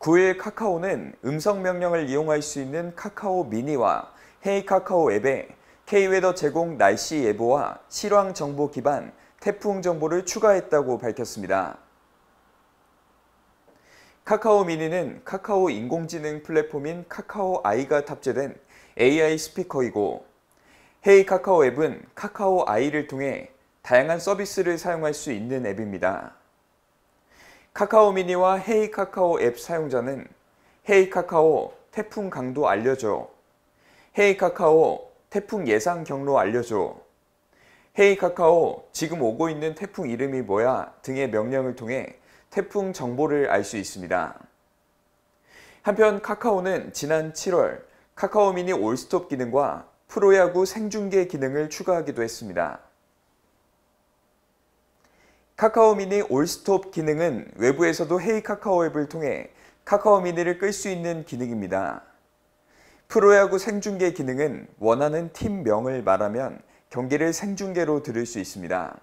9일 카카오는 음성 명령을 이용할 수 있는 카카오 미니와 헤이 카카오 앱에 K-웨더 제공 날씨 예보와 실황 정보 기반 태풍 정보를 추가했다고 밝혔습니다. 카카오 미니는 카카오 인공지능 플랫폼인 카카오 아이가 탑재된 AI 스피커이고 헤이 카카오 앱은 카카오 아이를 통해 다양한 서비스를 사용할 수 있는 앱입니다. 카카오 미니와 헤이 카카오 앱 사용자는 헤이 카카오 태풍 강도 알려줘. 헤이 카카오 태풍 예상 경로 알려줘. 헤이 카카오 지금 오고 있는 태풍 이름이 뭐야 등의 명령을 통해 태풍 정보를 알 수 있습니다. 한편 카카오는 지난 7월 카카오 미니 올스톱 기능과 프로야구 생중계 기능을 추가하기도 했습니다. 카카오 미니 올스톱 기능은 외부에서도 헤이 카카오 앱을 통해 카카오 미니를 끌 수 있는 기능입니다. 프로야구 생중계 기능은 원하는 팀명을 말하면 경기를 생중계로 들을 수 있습니다.